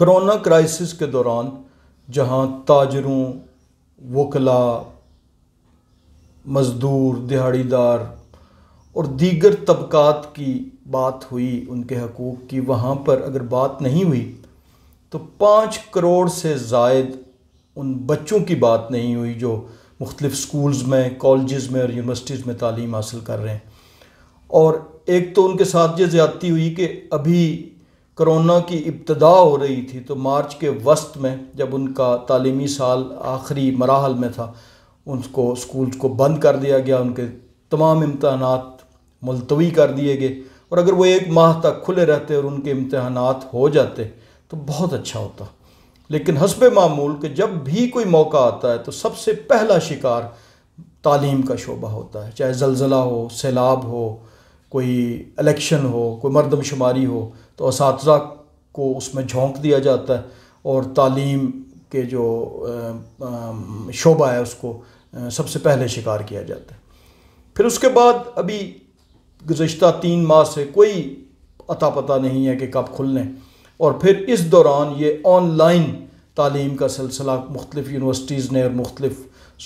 corona crisis के दौरान जहाँ ताजरों वकला मज़दूर दिहाड़ीदार और दीगर तबक़ात की बात हुई उनके हकूक़ की वहाँ पर अगर बात नहीं हुई तो पाँच करोड़ से जायद उन बच्चों की बात नहीं हुई जो मुख्तलिफ़ स्कूल्स में कॉलेज़ में और यूनिवर्सिटीज़ में तालीम हासिल कर रहे हैं और एक तो उनके साथ ये ज़्यादती हुई कि अभी कोरोना की इब्तदा हो रही थी तो मार्च के वस्त में जब उनका तालीमी साल आखिरी मराहल में था उनको स्कूल को बंद कर दिया गया उनके तमाम इम्तहान मुलतवी कर दिए गए और अगर वो एक माह तक खुले रहते और उनके इम्तहान हो जाते तो बहुत अच्छा होता लेकिन हसब मामूल के जब भी कोई मौका आता है तो सबसे पहला शिकार तालीम का शोबा होता है चाहे जलजिला हो सैलाब हो कोई इलेक्शन हो कोई मरदमशुमारी हो तो इस को उसमें झोंक दिया जाता है और तालीम के जो शोबा है उसको सबसे पहले शिकार किया जाता है फिर उसके बाद अभी गुज्त तीन माह से कोई अता पता नहीं है कि कब खुलने और फिर इस दौरान ये ऑनलाइन तालीम का सिलसिला मुख्तलिफ़ यूनिवर्सिटीज़ ने और मुख्तलिफ़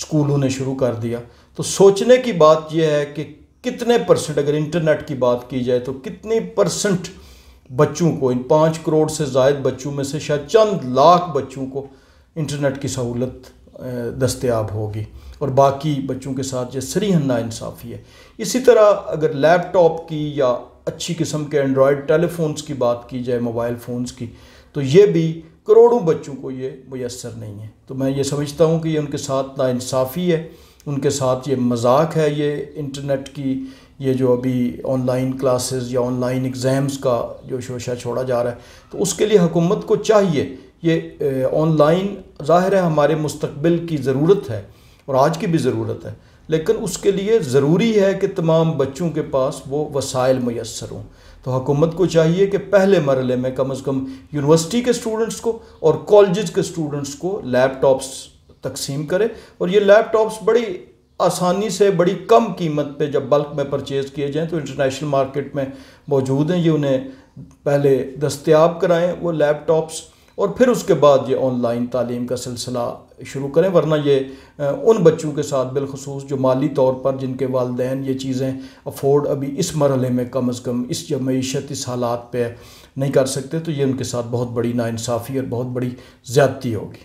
स्कूलों ने शुरू कर दिया तो सोचने की बात यह है कि कितने परसेंट अगर इंटरनेट की बात की जाए तो कितने परसेंट बच्चों को इन पाँच करोड़ से जायद बच्चों में से शायद चंद लाख बच्चों को इंटरनेट की सहूलत दस्तियाब होगी और बाकी बच्चों के साथ ये सरीहन नाानसाफ़ी है इसी तरह अगर लैपटॉप की या अच्छी किस्म के एंड्रॉयड टेलीफोन्स की बात की जाए मोबाइल फ़ोन्स की तो ये भी करोड़ों बच्चों को ये मैसर नहीं है तो मैं ये समझता हूँ कि ये उनके साथ नाानसाफ़ी है उनके साथ ये मजाक है ये इंटरनेट की ये जो अभी ऑनलाइन क्लासेस या ऑनलाइन एग्ज़ाम्स का जो शोशा छोड़ा जा रहा है तो उसके लिए हुकूमत को चाहिए ये ऑनलाइन ज़ाहिर है हमारे मुस्तबिल की ज़रूरत है और आज की भी ज़रूरत है लेकिन उसके लिए ज़रूरी है कि तमाम बच्चों के पास वो वसाइल मैसर हों तो हुकूमत को चाहिए कि पहले मरले में कम अज़ कम यूनिवर्सिटी के स्टूडेंट्स को और कॉलेज के स्टूडेंट्स को लैपटॉप्स तकसीम करें और ये लैपटॉप्स बड़ी आसानी से बड़ी कम कीमत पे जब बल्क में परचेज़ किए जाएँ तो इंटरनेशनल मार्केट में मौजूद हैं ये उन्हें पहले दस्तियाब कराएँ वो लैपटॉप्स और फिर उसके बाद ये ऑनलाइन तालीम का सिलसिला शुरू करें वरना ये उन बच्चों के साथ बिलखसूस जो माली तौर पर जिनके वालदे ये चीज़ें अफोर्ड अभी इस मरहले में कम अज़ कम इस जब मीशत इस हालात पर नहीं कर सकते तो ये उनके साथ बहुत बड़ी नाानसाफ़ी और बहुत बड़ी ज़्यादती होगी